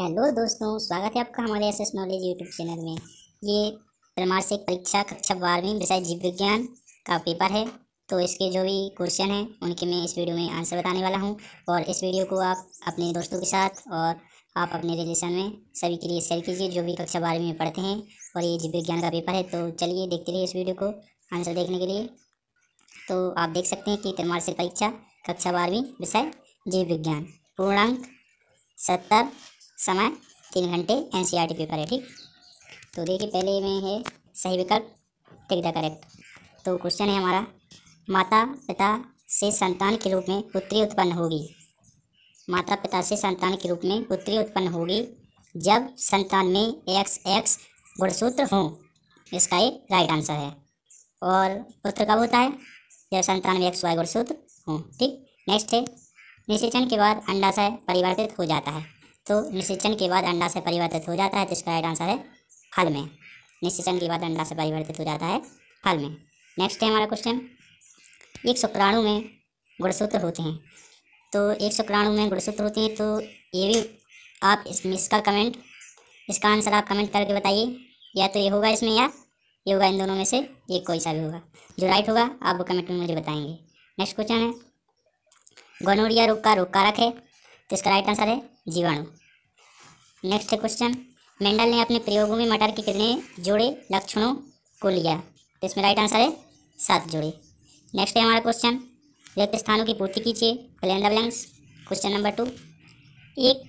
hello दोस्तों स्वागत है आपका हमारे S S knowledge YouTube channel में ये त्रैमासिक परीक्षा कक्षा बारहवीं विषय जीव विज्ञान का पेपर है तो इसके जो भी क्वेश्चन हैं उनके मैं इस वीडियो में आंसर बताने वाला हूँ और इस वीडियो को आप अपने दोस्तों के साथ और आप अपने रिलेशन में सभी के लिए शेयर कीजिए जो भी कक्षा बारहवीं में पढ़ते हैं और ये जीव विज्ञान का पेपर है तो चलिए देखते रहिए इस वीडियो को आंसर देखने के लिए तो आप देख सकते हैं कि त्रैमासिक परीक्षा कक्षा बारहवीं विषय जीव विज्ञान पूर्णांक सत्तर समय तीन घंटे N C R T paper है ठीक तो देखिए पहले में है सही विकल्प टेक द करेक्ट तो क्वेश्चन है हमारा माता पिता से संतान के रूप में पुत्री उत्पन्न होगी माता पिता से संतान के रूप में पुत्री उत्पन्न होगी जब संतान में एक्स एक्स गुणसूत्र हों इसका एक राइट आंसर है और पुत्र कब होता है जब संतान में एक्स वाई गुणसूत्र हों ठीक नेक्स्ट है निषेचन के बाद अंडाशय परिवर्तित हो जाता है तो निषेचन के बाद अंडा से परिवर्तित हो जाता है तो इसका राइट आंसर है फल में निषेचन के बाद अंडा से परिवर्तित हो जाता है फल में नेक्स्ट है हमारा क्वेश्चन एक शुक्राणु में गुणसूत्र होते हैं तो एक शुक्राणु में गुणसूत्र होते हैं तो ये भी आप इस इसका कमेंट इसका आंसर आप कमेंट करके बताइए या तो ये होगा इसमें या ये होगा इन दोनों में से ये कोई सा भी होगा जो राइट होगा आप वो कमेंट में मुझे बताएंगे नेक्स्ट क्वेश्चन है गोनोरिया रोग का रोग कारक है तो इसका राइट आंसर है जीवाणु नेक्स्ट क्वेश्चन मेंडल ने अपने प्रयोगों में मटर के कितने जोड़े लक्षणों को लिया तो इसमें राइट आंसर है सात जोड़े नेक्स्ट है हमारा क्वेश्चन रिक्त स्थानों की पूर्ति कीजिए fill blanks question number two एक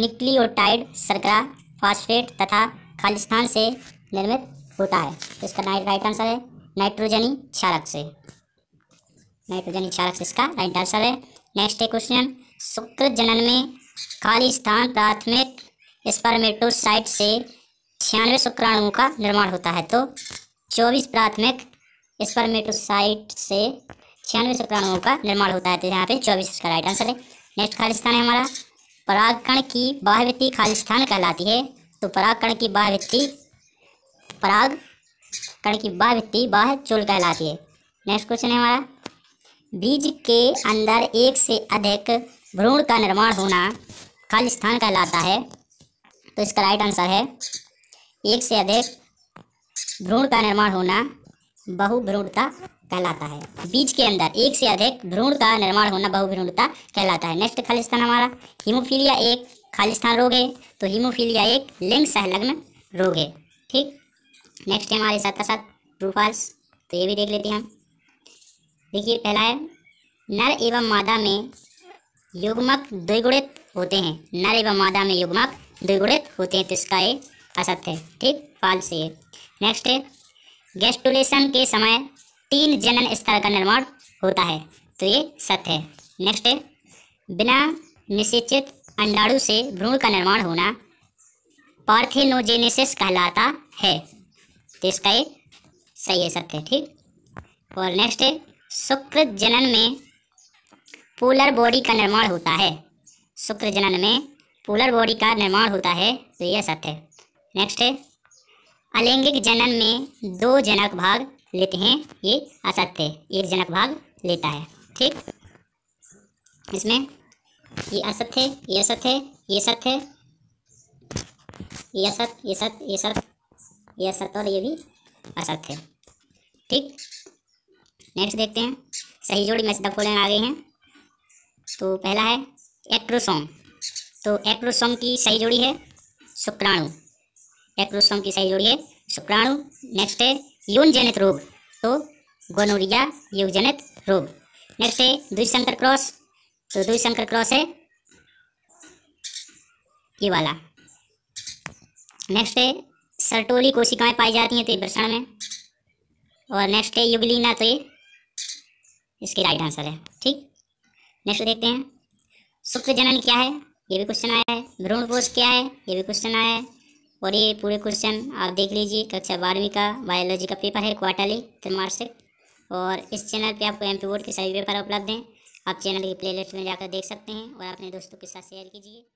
निक्लियोटाइड सरकरा फास्फेट तथा खालिस्थान से निर्मित होता है तो इसका राइट राइट आंसर है नाइट्रोजनी क्षारक से नाइट्रोजनी क्षारक से इसका राइट आंसर है नेक्स्ट है क्वेश्चन शुक्र जनन में खालिस्थान प्राथमिक स्पर्मेटोसाइट से छियानवे शुक्राणुओं का निर्माण होता है तो चौबीस प्राथमिक स्पर्मेटोसाइट से छियानवे शुक्राणुओं का निर्माण होता है तो यहाँ पे चौबीस इसका राइट आंसर है नेक्स्ट खालिस्तान है हमारा परागकण की बाहवृत्ति खाली स्थान कहलाती है तो परागकण की बाहवृत्ति पराग कण की बाह्यवृत्ति बाह चोल कहलाती है नेक्स्ट क्वेश्चन है हमारा बीज के अंदर एक से अधिक भ्रूण का निर्माण होना खाली स्थान कहलाता है तो इसका राइट आंसर है एक से अधिक भ्रूण का निर्माण होना बहुभ्रूणता कहलाता है बीज के अंदर एक से अधिक भ्रूण का निर्माण होना बहुभ्रूणता कहलाता है नेक्स्ट खालिस्तान हमारा हीमोफीलिया एक खालिस्तान रोग है तो हीमोफीलिया एक लिंग संलग्न रोग है ठीक नेक्स्ट है हमारे साथ का साथ प्रूफाल्स तो ये भी देख लेते हैं हम देखिए पहला है नर एवं मादा में युग्मक द्विगुणित होते हैं नर एवं मादा में युग्मक द्विगुणित होते हैं तो इसका ये असत है ठीक फाल्स ये नेक्स्ट है गेस्टुलेशन के समय तीन जनन स्तर का निर्माण होता है तो ये सत्य है नेक्स्ट है बिना निषेचित अंडाणु से भ्रूण का निर्माण होना पार्थिनोजेनेसिस कहलाता है तो इसका ये सही है सत्य है ठीक और नेक्स्ट है शुक्र जनन में पोलर बॉडी का निर्माण होता है शुक्र जनन में पोलर बॉडी का निर्माण होता है तो यह सत्य है नेक्स्ट है अलैंगिक जनन में दो जनक भाग लेते हैं ये असत्य एक जनक भाग लेता है ठीक इसमें ये असत्य ये सत्य ये सत्य ये सत्य ये सत्य ये सत्य ये असत और ये भी असत्य है ठीक नेक्स्ट देखते हैं सही जोड़ी में से दफोलन आ गए हैं तो पहला है एक्ट्रोसोम तो एक्रोसोम की सही जोड़ी है शुक्राणु एक्रोसोम की सही जोड़ी है शुक्राणु नेक्स्ट है यौन जनित रोग तो गोनोरिया युग जनित रोग नेक्स्ट है द्विशंकर क्रॉस तो द्विशंकर क्रॉस है ये वाला नेक्स्ट है सर्टोली कोशिकाएं पाई जाती हैं तो ये में और नेक्स्ट है युगलीना तो ये इसके राइट आंसर है ठीक नेक्स्ट देखते हैं शुक्र जनन क्या है ये भी क्वेश्चन आया है भ्रूण कोष क्या है ये भी क्वेश्चन आया है और ये पूरे क्वेश्चन आप देख लीजिए कक्षा बारहवीं का बायोलॉजी का पेपर है क्वार्टरली त्रैमासिक से और इस चैनल पे आपको एमपी बोर्ड के सभी पेपर उपलब्ध हैं आप चैनल की प्लेलिस्ट में जाकर देख सकते हैं और अपने दोस्तों के साथ शेयर कीजिए